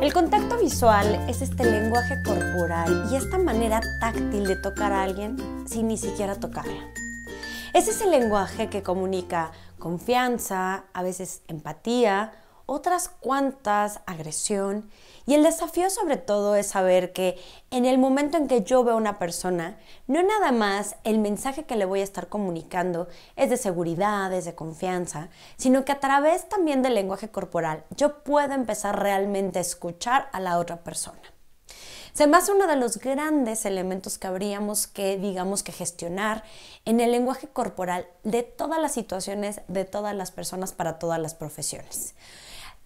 El contacto visual es este lenguaje corporal y esta manera táctil de tocar a alguien sin ni siquiera tocarla. Es ese lenguaje que comunica confianza, a veces empatía otras cuantas, agresión. Y el desafío sobre todo es saber que en el momento en que yo veo a una persona, no nada más el mensaje que le voy a estar comunicando es de seguridad, es de confianza, sino que a través también del lenguaje corporal yo puedo empezar realmente a escuchar a la otra persona. Se me hace uno de los grandes elementos que habríamos que, digamos, que gestionar en el lenguaje corporal de todas las situaciones, de todas las personas, para todas las profesiones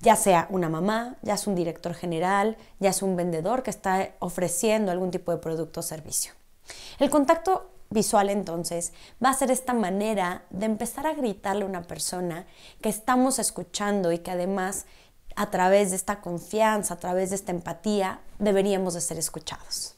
ya sea una mamá, ya es un director general, ya es un vendedor que está ofreciendo algún tipo de producto o servicio. El contacto visual entonces va a ser esta manera de empezar a gritarle a una persona que estamos escuchando y que además a través de esta confianza, a través de esta empatía, deberíamos de ser escuchados.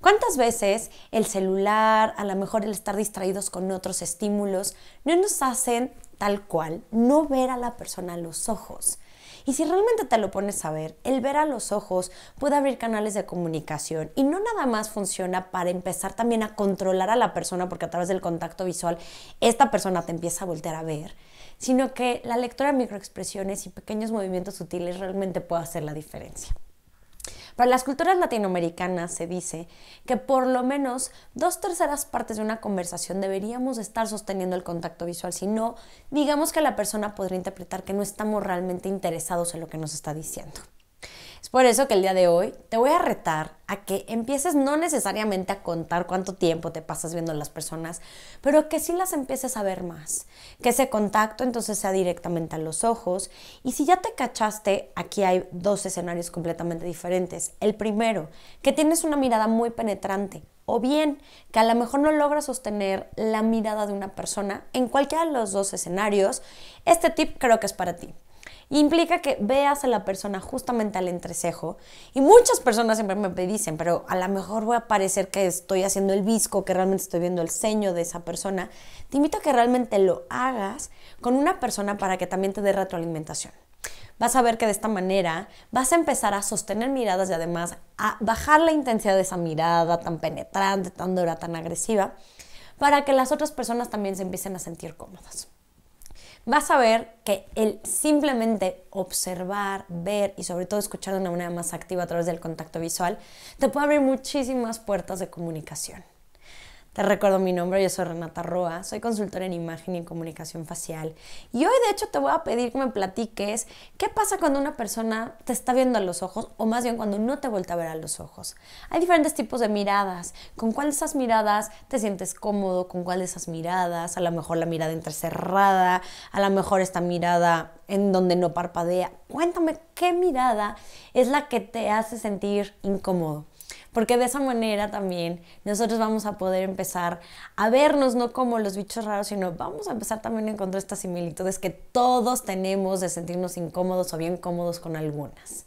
¿Cuántas veces el celular, a lo mejor el estar distraídos con otros estímulos, no nos hacen tal cual no ver a la persona a los ojos, y si realmente te lo pones a ver, el ver a los ojos puede abrir canales de comunicación y no nada más funciona para empezar también a controlar a la persona, porque a través del contacto visual esta persona te empieza a voltear a ver, sino que la lectura de microexpresiones y pequeños movimientos sutiles realmente puede hacer la diferencia. Para las culturas latinoamericanas se dice que por lo menos dos terceras partes de una conversación deberíamos estar sosteniendo el contacto visual, si no, digamos que la persona podría interpretar que no estamos realmente interesados en lo que nos está diciendo. Es por eso que el día de hoy te voy a retar a que empieces no necesariamente a contar cuánto tiempo te pasas viendo a las personas, pero que sí las empieces a ver más. Que ese contacto entonces sea directamente a los ojos. Y si ya te cachaste, aquí hay dos escenarios completamente diferentes. El primero, que tienes una mirada muy penetrante, o bien que a lo mejor no logras sostener la mirada de una persona, en cualquiera de los dos escenarios, este tip creo que es para ti implica que veas a la persona justamente al entrecejo. Y muchas personas siempre me dicen, pero a lo mejor voy a parecer que estoy haciendo el visco, que realmente estoy viendo el ceño de esa persona. Te invito a que realmente lo hagas con una persona para que también te dé retroalimentación. Vas a ver que de esta manera vas a empezar a sostener miradas y además a bajar la intensidad de esa mirada tan penetrante, tan dura, tan agresiva, para que las otras personas también se empiecen a sentir cómodas vas a ver que el simplemente observar, ver y sobre todo escuchar de una manera más activa a través del contacto visual, te puede abrir muchísimas puertas de comunicación. Te recuerdo mi nombre, yo soy Renata Roa, soy consultora en imagen y en comunicación facial. Y hoy de hecho te voy a pedir que me platiques qué pasa cuando una persona te está viendo a los ojos o más bien cuando no te vuelta a ver a los ojos. Hay diferentes tipos de miradas. ¿Con cuál de esas miradas te sientes cómodo? ¿Con cuál de esas miradas? A lo mejor la mirada entrecerrada, a lo mejor esta mirada en donde no parpadea. Cuéntame qué mirada es la que te hace sentir incómodo porque de esa manera también nosotros vamos a poder empezar a vernos no como los bichos raros, sino vamos a empezar también a encontrar estas similitudes que todos tenemos de sentirnos incómodos o bien cómodos con algunas.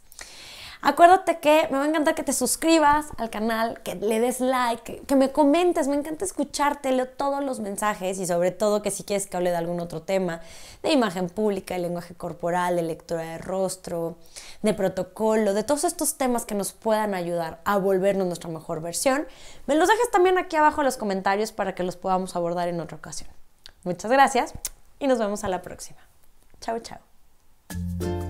Acuérdate que me va a encantar que te suscribas al canal, que le des like, que, me comentes. Me encanta escucharte, todos los mensajes y sobre todo que si quieres que hable de algún otro tema, de imagen pública, de lenguaje corporal, de lectura de rostro, de protocolo, de todos estos temas que nos puedan ayudar a volvernos nuestra mejor versión, me los dejes también aquí abajo en los comentarios para que los podamos abordar en otra ocasión. Muchas gracias y nos vemos a la próxima. Chao, chao.